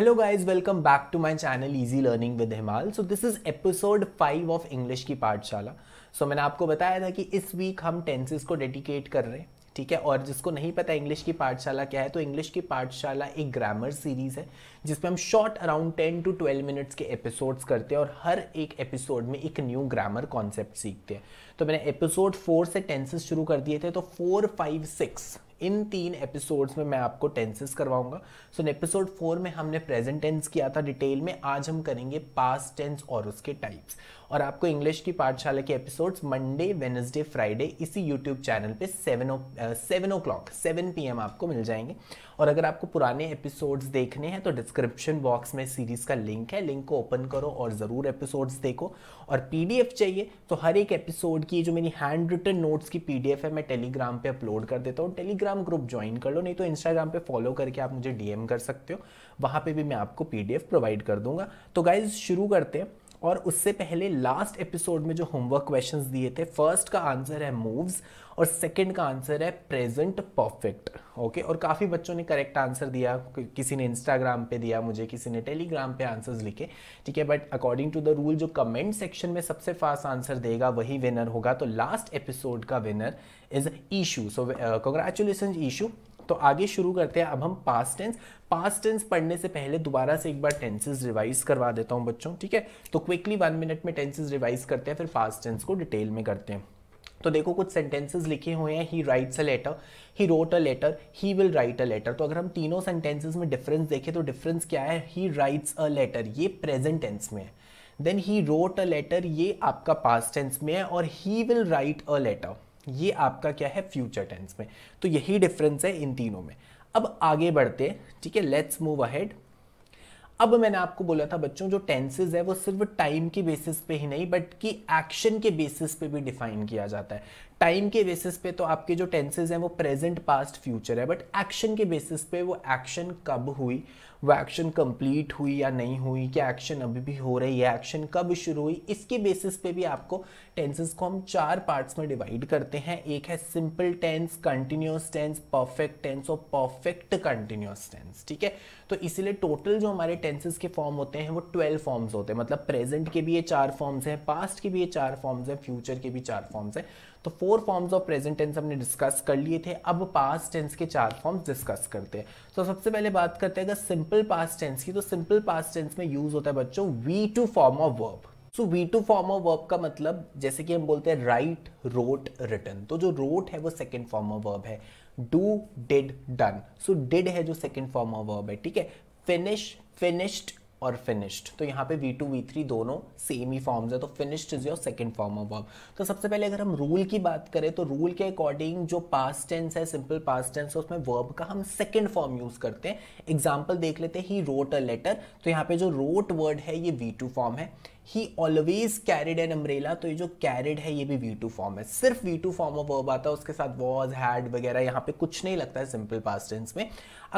hello guys welcome back to my channel easy learning with Himal so this is episode five of English की पाठशाला सो so, मैंने आपको बताया था कि इस वीक हम टेंसेस को डेडिकेट कर रहे हैं ठीक है और जिसको नहीं पता इंग्लिश की पाठशाला क्या है तो इंग्लिश की पाठशाला एक ग्रामर सीरीज़ है जिसमें हम short around ten to twelve minutes के एपिसोड्स करते हैं और हर एक एपिसोड में एक न्यू ग्रामर कॉन्सेप्ट सीखते हैं तो मैंने एपिसोड फोर से टेंसेस शुरू कर दिए थे तो फोर फाइव सिक्स इन तीन एपिसोड्स में मैं आपको टेंसेस करवाऊंगा सो एपिसोड फोर में हमने प्रेजेंट टेंस किया था डिटेल में आज हम करेंगे पास्ट टेंस और उसके टाइप्स और आपको इंग्लिश की पाठशाला के एपिसोड्स मंडे वेनसडे फ्राइडे इसी यूट्यूब चैनल पे seven o seven o'clock seven P आपको मिल जाएंगे और अगर आपको पुराने एपिसोड्स देखने हैं तो डिस्क्रिप्शन बॉक्स में सीरीज़ का लिंक है लिंक को ओपन करो और ज़रूर एपिसोड्स देखो और पी चाहिए तो हर एक एपिसोड की जो मेरी हैंड रिटन नोट्स की पी है मैं टेलीग्राम पर अपलोड कर देता हूँ टेलीग्राम ग्रुप ज्वाइन कर लो नहीं तो इंस्टाग्राम पर फॉलो करके आप मुझे डी कर सकते हो वहाँ पर भी मैं आपको पी प्रोवाइड कर दूंगा तो गाइज शुरू करते हैं और उससे पहले लास्ट एपिसोड में जो होमवर्क क्वेश्चंस दिए थे फर्स्ट का आंसर है मूव्स और सेकंड का आंसर है प्रेजेंट परफेक्ट ओके और काफ़ी बच्चों ने करेक्ट आंसर दिया किसी ने इंस्टाग्राम पे दिया मुझे किसी ने टेलीग्राम पे आंसर्स लिखे ठीक है but according to the rule जो कमेंट सेक्शन में सबसे फास्ट आंसर देगा वही विनर होगा तो लास्ट एपिसोड का winner is Ishu so congratulation Ishu तो आगे शुरू करते हैं अब हम पास्ट टेंस पास्ट टेंस पढ़ने से पहले दोबारा से एक बार टेंसेस रिवाइज करवा देता हूँ बच्चों ठीक है तो क्विकली वन मिनट में टेंसेस रिवाइज करते हैं फिर पास्ट टेंस को डिटेल में करते हैं तो देखो कुछ सेंटेंसेस लिखे हुए हैं he writes a letter he wrote a letter he will write a letter तो अगर हम तीनों सेंटेंसेस में डिफरेंस देखें तो डिफरेंस क्या है ही राइट्स अ लेटर ये प्रेजेंट टेंस में है then he wrote a letter ये आपका पास्ट टेंस में है और he will write a letter ये आपका क्या है फ्यूचर टेंस में तो यही डिफरेंस है इन तीनों में अब आगे बढ़ते ठीक है लेट्स मूव अहेड अब मैंने आपको बोला था बच्चों जो टेंसेज है वो सिर्फ टाइम के बेसिस पे ही नहीं बट कि एक्शन के बेसिस पे भी डिफाइन किया जाता है टाइम के बेसिस पे तो आपके जो टेंसेज हैं वो प्रेजेंट पास्ट फ्यूचर है बट एक्शन के बेसिस पे वो एक्शन कब हुई वो एक्शन कंप्लीट हुई या नहीं हुई क्या एक्शन अभी भी हो रही है एक्शन कब शुरू हुई इसके बेसिस पे भी आपको टेंसेस को हम चार पार्ट्स में डिवाइड करते हैं एक है simple tense continuous tense perfect tense और परफेक्ट कंटिन्यूस टेंस ठीक है तो इसीलिए टोटल जो हमारे टेंसेस के फॉर्म होते हैं वो ट्वेल्व फॉर्म्स होते हैं मतलब प्रेजेंट के भी ये चार फॉर्म्स हैं पास्ट के भी ये चार फॉर्म्स हैं फ्यूचर के भी चार फॉर्म्स हैं तो four forms of present tense हमने डिस्कस कर लिए थे अब पास्ट टेंस के चार फॉर्म्स डिस्कस करते हैं तो सबसे पहले बात करते हैं अगर सिंपल पास्ट टेंस की तो सिंपल पास्ट टेंस में यूज होता है बच्चों V two form of verb so V two form of verb का मतलब जैसे कि हम बोलते हैं राइट रोट रिटर्न तो जो रोट है वो सेकेंड फॉर्म ऑफ वर्ब है do did done so did है जो सेकेंड फॉर्म ऑफ वर्ब है ठीक है फिनिश फिनिश्ड और फिनिश्ड तो यहाँ पे वी टू वी थ्री दोनों सेम ही फॉर्म्स है तो finished is your second form of verb तो सबसे पहले अगर हम रूल की बात करें तो रूल के अकॉर्डिंग जो पास्ट टेंस है सिंपल पास्ट टेंस है उसमें वर्ब का हम सेकंड फॉर्म यूज करते हैं एग्जाम्पल देख लेते हैं ही रोट अ लेटर तो यहाँ पे जो रोट वर्ड है ये वी टू फॉर्म है he always carried an umbrella तो ये जो कैरिड है ये भी वी टू फॉर्म है सिर्फ V two form of verb आता है उसके साथ वॉज हैड वगैरह यहाँ पे कुछ नहीं लगता है सिंपल पास टेंस में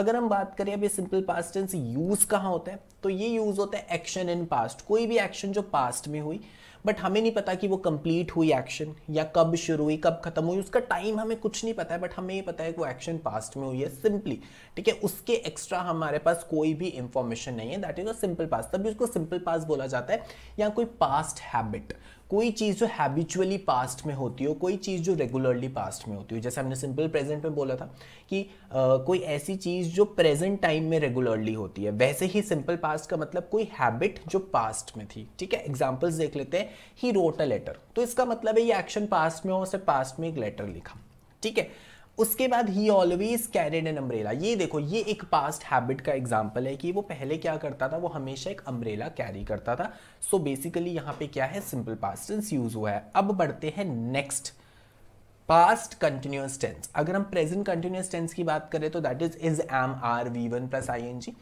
अगर हम बात करें अब ये सिंपल पास टेंस यूज़ कहाँ होता है तो ये यूज़ होता है एक्शन इन पास्ट कोई भी एक्शन जो पास्ट में हुई बट हमें नहीं पता कि वो कंप्लीट हुई एक्शन या कब शुरू हुई कब खत्म हुई उसका टाइम हमें कुछ नहीं पता है बट हमें ये पता है कि वो एक्शन पास्ट में हुई है सिंपली ठीक है उसके एक्स्ट्रा हमारे पास कोई भी इंफॉर्मेशन नहीं है that is a simple past तभी उसको सिंपल पास्ट बोला जाता है या कोई पास्ट हैबिट कोई चीज़ जो हैबिचुअली पास्ट में होती हो कोई चीज़ जो रेगुलरली पास्ट में होती हो जैसे हमने सिंपल प्रेजेंट में बोला था कि आ, कोई ऐसी चीज़ जो प्रेजेंट टाइम में रेगुलरली होती है वैसे ही सिंपल पास्ट का मतलब कोई हैबिट जो पास्ट में थी ठीक है एग्जाम्पल्स देख लेते हैं ही रोट अ लेटर तो इसका मतलब है ये एक्शन पास्ट में हो उसे पास्ट में एक लेटर लिखा ठीक है उसके बाद he always carried an umbrella ये देखो ये एक पास्ट हैबिट का एग्जाम्पल है कि वो पहले क्या करता था वो हमेशा एक अम्ब्रेला कैरी करता था सो so बेसिकली यहाँ पे क्या है सिंपल पास्ट टेंस यूज हुआ है अब बढ़ते हैं नेक्स्ट पास्ट कंटिन्यूस टेंस अगर हम प्रेजेंट कंटिन्यूस टेंस की बात करें तो that is is am are V one plus I N G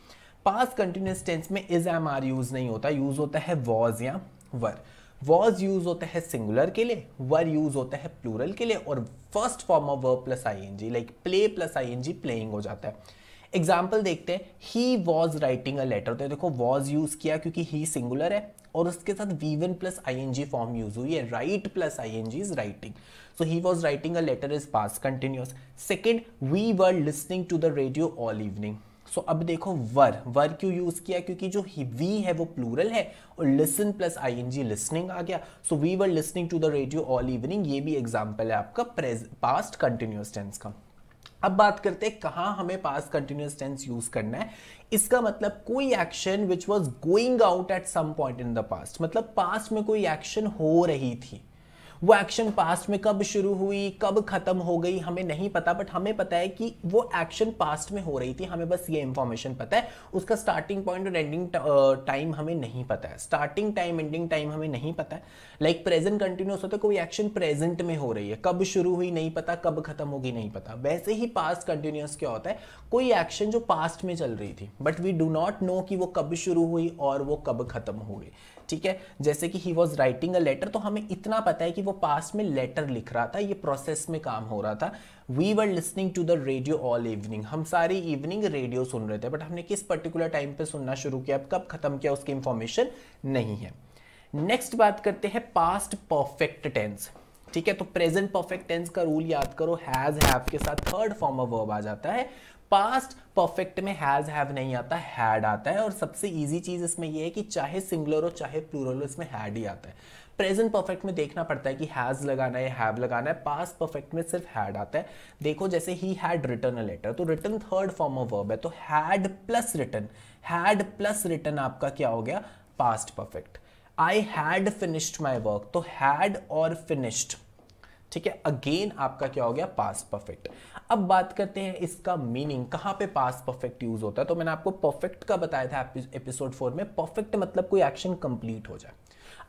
past continuous tense में इज एम आर यूज नहीं होता यूज होता है वॉज या वर वॉज यूज होता है सिंगुलर के लिए वर यूज होता है प्लूरल के लिए और first form of verb plus I N G like play plus I N G playing हो जाता है एग्जाम्पल देखते हैं he was writing a letter तो देखो वॉज यूज किया क्योंकि ही सिंगुलर है और उसके साथ V one plus I N G form use हुई है right plus I N G is writing so he was writing a letter is past continuous second we were listening to the radio all evening so so, अब देखो वर वर क्यों use किया क्योंकि जो we है वो प्लूरल है और listen plus I N G listening आ गया so we were listening to the radio all evening ये भी एग्जाम्पल है आपका पास्ट कंटिन्यूस टेंस का अब बात करते हैं कहाँ हमें पास कंटिन्यूस टेंस यूज करना है इसका मतलब कोई action which was going out at some point in the past मतलब पास्ट में कोई एक्शन हो रही थी वो एक्शन पास्ट में कब शुरू हुई कब खत्म हो गई हमें नहीं पता बट हमें पता है कि वो एक्शन पास्ट में हो रही थी हमें बस ये इंफॉर्मेशन पता है उसका स्टार्टिंग पॉइंट और एंडिंग टाइम हमें नहीं पता है स्टार्टिंग टाइम एंडिंग टाइम हमें नहीं पता है लाइक प्रेजेंट कंटिन्यूस होता है कोई एक्शन प्रेजेंट में हो रही है कब शुरू हुई नहीं पता कब खत्म होगी नहीं पता वैसे ही पास्ट कंटिन्यूस क्या होता है कोई एक्शन जो पास्ट में चल रही थी but we do not know कि वो कब शुरू हुई और वो कब खत्म हो गई ठीक है जैसे कि he was writing a letter तो हमें इतना पता है कि वो पास में लेटर लिख रहा था ये प्रोसेस में काम हो रहा था we were listening to the radio all evening हम सारी इवनिंग रेडियो सुन रहे थे बट हमने किस पर्टिकुलर टाइम पे सुनना शुरू किया कब खत्म किया उसकी इंफॉर्मेशन नहीं है नेक्स्ट बात करते हैं पास्ट परफेक्ट टेंस ठीक है तो प्रेजेंट परफेक्ट टेंस का रूल याद करो हैज हैव के साथ थर्ड फॉर्म ऑफ वर्ब आ जाता है पास्ट परफेक्ट में हैज हैव नहीं आता हैड आता है और सबसे इजी चीज इसमें यह है कि चाहे सिंगुलर हो चाहे प्लूरल हो इसमें हैड ही आता है प्रेजेंट परफेक्ट में देखना पड़ता है कि हैज लगाना है हैव लगाना है पास्ट परफेक्ट में सिर्फ हैड आता है देखो जैसे he had return a letter तो written third form of verb है तो had plus written had plus written आपका क्या हो गया past perfect I had finished my work तो हैड और फिनिश्ड ठीक है अगेन आपका क्या हो गया पास परफेक्ट अब बात करते हैं इसका मीनिंग कहाँ पे पास परफेक्ट यूज होता है तो मैंने आपको परफेक्ट का बताया था एपिसोड फोर में परफेक्ट मतलब कोई एक्शन कंप्लीट हो जाए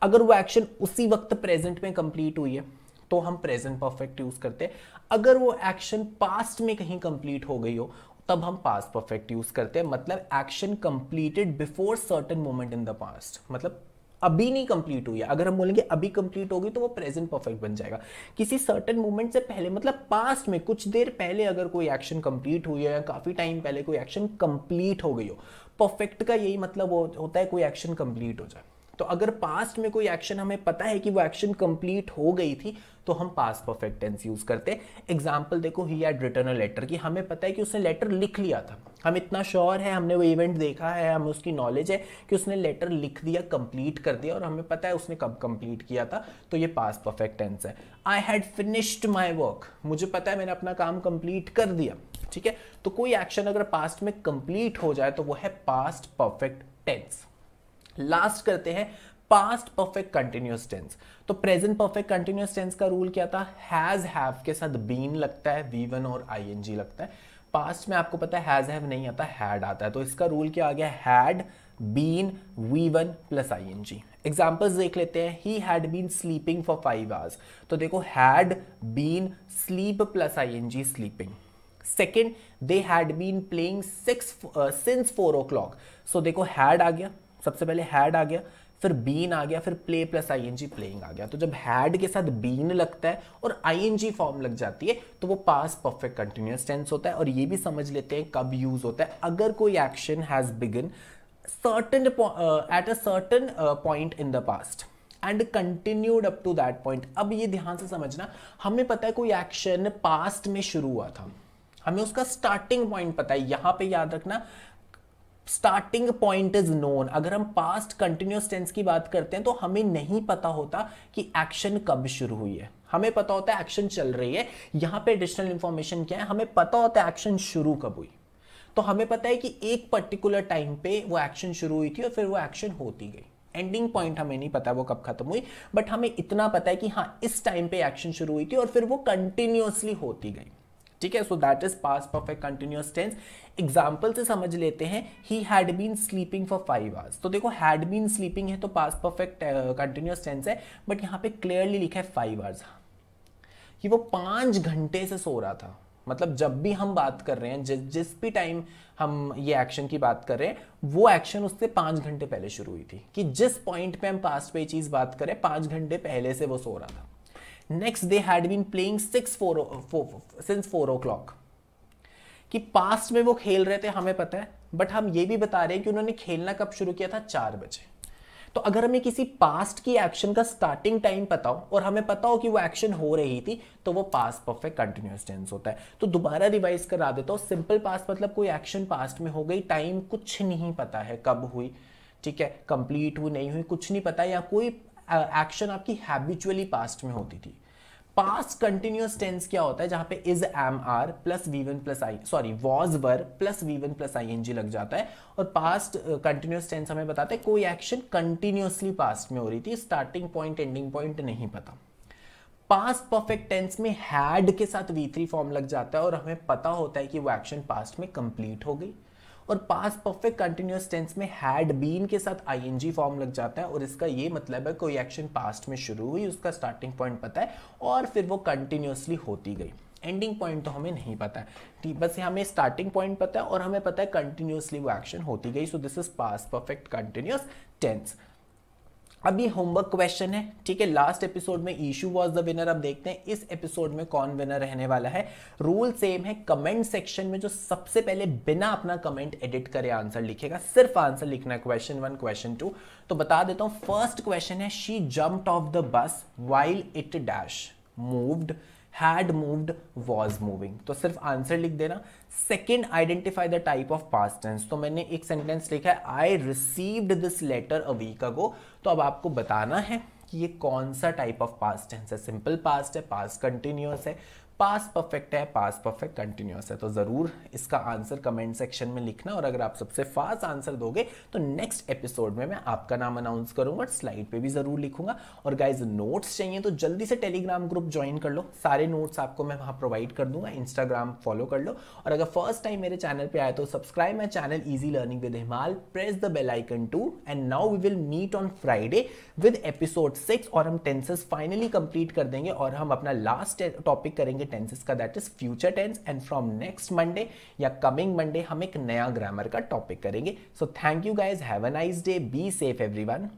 अगर वो एक्शन उसी वक्त प्रेजेंट में कंप्लीट हुई है तो हम प्रेजेंट परफेक्ट यूज करते हैं अगर वो एक्शन पास्ट में कहीं कंप्लीट हो गई हो तब हम पास परफेक्ट यूज करते हैं मतलब action completed before certain moment in the past मतलब अभी नहीं कंप्लीट हुई है अगर हम बोलेंगे अभी कंप्लीट होगी तो वो प्रेजेंट परफेक्ट बन जाएगा किसी सर्टन मोमेंट से पहले मतलब पास्ट में कुछ देर पहले अगर कोई एक्शन कंप्लीट हुई है या काफ़ी टाइम पहले कोई एक्शन कंप्लीट हो गई हो परफेक्ट का यही मतलब हो, होता है कोई एक्शन कंप्लीट हो जाए तो अगर पास्ट में कोई एक्शन हमें पता है कि वो एक्शन कंप्लीट हो गई थी तो हम पास्ट परफेक्ट टेंस यूज करते एग्जाम्पल देखो he had return a letter कि हमें पता है कि उसने लेटर लिख लिया था हम इतना श्योर है हमने वो इवेंट देखा है हमें उसकी नॉलेज है कि उसने लेटर लिख दिया कंप्लीट कर दिया और हमें पता है उसने कब कंप्लीट किया था तो ये पास्ट परफेक्ट टेंस है I had finished my work मुझे पता है मैंने अपना काम कंप्लीट कर दिया ठीक है तो कोई एक्शन अगर पास्ट में कंप्लीट हो जाए तो वो है पास्ट परफेक्ट टेंस लास्ट करते हैं पास्ट परफेक्ट कंटिन्यूस टेंस तो प्रेजेंट परफेक्ट कंटिन्यूस टेंस का रूल क्या था हैज हैव के साथ बीन लगता है वी वन और आई एन जी लगता है पास्ट में आपको पता है हैज हैव नहीं आता हैड आता है तो इसका रूल क्या आ गया had been V one plus I N G examples देख लेते हैं he had been sleeping for five hours तो देखो had been sleep plus I N G sleeping second they had been playing six since four o'clock so देखो had आ गया सबसे पहले had आ गया फिर बीन आ गया फिर play plus I N G playing आ गया तो जब हैड के साथ बीन लगता है और आई एन जी फॉर्म लग जाती है तो वो पास परफेक्ट कंटिन्यूस टेंस होता है और ये भी समझ लेते हैं कब यूज होता है अगर कोई action has begun certain at a certain point in the past and continued up to that point अब ये ध्यान से समझना हमें पता है कोई एक्शन पास्ट में शुरू हुआ था हमें उसका स्टार्टिंग पॉइंट पता है यहां पे याद रखना स्टार्टिंग पॉइंट इज नोन अगर हम पास्ट कंटिन्यूस टेंस की बात करते हैं तो हमें नहीं पता होता कि एक्शन कब शुरू हुई है हमें पता होता है एक्शन चल रही है यहाँ पे एडिशनल इंफॉर्मेशन क्या है हमें पता होता है एक्शन शुरू कब हुई तो हमें पता है कि एक पर्टिकुलर टाइम पे वो एक्शन शुरू हुई थी और फिर वो एक्शन होती गई एंडिंग पॉइंट हमें नहीं पता वो कब खत्म हुई बट हमें इतना पता है कि हाँ इस टाइम पे एक्शन शुरू हुई थी और फिर वो कंटिन्यूसली होती गई ठीक है so that is past perfect continuous tense example से समझ लेते हैं he had been sleeping for five hours तो देखो हैड बीन स्लीपिंग है तो पास परफेक्ट कंटिन्यूस टेंस है बट यहाँ पे क्लियरली लिखा है फाइव आवर्स कि वो पाँच घंटे से सो रहा था मतलब जब भी हम बात कर रहे हैं जिस जिस भी टाइम हम ये एक्शन की बात कर रहे हैं वो एक्शन उससे पाँच घंटे पहले शुरू हुई थी कि जिस पॉइंट पे हम पास्ट पे चीज़ बात करें पाँच घंटे पहले से वो सो रहा था next they had been playing six four since four o'clock कि पास्ट में वो खेल रहे थे हमें पता है बट हम ये भी बता रहे हैं कि उन्होंने खेलना कब शुरू किया था चार बजे तो अगर हमें किसी पास्ट की एक्शन का स्टार्टिंग टाइम पता हो और हमें पता हो कि वो एक्शन हो रही थी तो वो पास्ट परफेक्ट कंटिन्यूस टेंस होता है तो दोबारा रिवाइज करा देता हूँ सिंपल पास्ट मतलब कोई एक्शन पास्ट में हो गई टाइम कुछ नहीं पता है कब हुई ठीक है कंप्लीट हुई नहीं हुई कुछ नहीं पता या कोई एक्शन uh, आपकी हैबिचुअली पास्ट में होती थी पास्ट कंटिन्यूस टेंस क्या होता है जहां पे is am are plus V one plus I sorry was were plus V one plus I N G लग जाता है और पास्ट कंटिन्यूस टेंस हमें बताते हैं कोई एक्शन कंटिन्यूसली पास्ट में हो रही थी स्टार्टिंग पॉइंट एंडिंग पॉइंट नहीं पता पास्ट परफेक्ट टेंस में हैड के साथ वी थ्री फॉर्म लग जाता है और हमें पता होता है कि वो एक्शन पास्ट में कंप्लीट हो गई और पास परफेक्ट कंटिन्यूस टेंस में हैड बीन के साथ आईएनजी फॉर्म लग जाता है और इसका ये मतलब है कोई एक्शन पास्ट में शुरू हुई उसका स्टार्टिंग पॉइंट पता है और फिर वो कंटिन्यूसली होती गई एंडिंग पॉइंट तो हमें नहीं पता है बस बस हमें स्टार्टिंग पॉइंट पता है और हमें पता है कंटिन्यूसली वो एक्शन होती गई so this is past perfect continuous tense अब ये होमवर्क क्वेश्चन है ठीक है लास्ट एपिसोड में इशू वाज द विनर अब देखते हैं इस एपिसोड में कौन विनर रहने वाला है रूल सेम है कमेंट सेक्शन में जो सबसे पहले बिना अपना कमेंट एडिट करे आंसर लिखेगा सिर्फ आंसर लिखना है क्वेश्चन वन क्वेश्चन टू तो बता देता हूं फर्स्ट क्वेश्चन है she jump off the bus while it dash moved had moved was moving तो सिर्फ आंसर लिख देना second identify the type of past tense तो मैंने एक सेंटेंस लिखा है I received this letter a week ago तो अब आपको बताना है कि ये कौन सा टाइप ऑफ पास्ट टेंस है सिंपल पास्ट है पास्ट कंटिन्यूस है पास परफेक्ट है पास परफेक्ट कंटिन्यूस है तो ज़रूर इसका आंसर कमेंट सेक्शन में लिखना और अगर आप सबसे फास्ट आंसर दोगे तो नेक्स्ट एपिसोड में मैं आपका नाम अनाउंस करूंगा स्लाइड पे भी ज़रूर लिखूंगा और गाइज नोट्स चाहिए तो जल्दी से टेलीग्राम ग्रुप ज्वाइन कर लो सारे नोट्स आपको मैं वहाँ प्रोवाइड कर दूंगा इंस्टाग्राम फॉलो कर लो और अगर फर्स्ट टाइम मेरे चैनल पर आए तो subscribe my channel easy learning with Himal press the bell icon too and now we will meet on Friday with episode six और हम टेंसेस फाइनली कंप्लीट कर देंगे और हम अपना लास्ट टॉपिक करेंगे टेंसेस का that is future tense and from next Monday या कमिंग मंडे हम एक नया ग्रामर का टॉपिक करेंगे so thank you guys have a nice day be safe everyone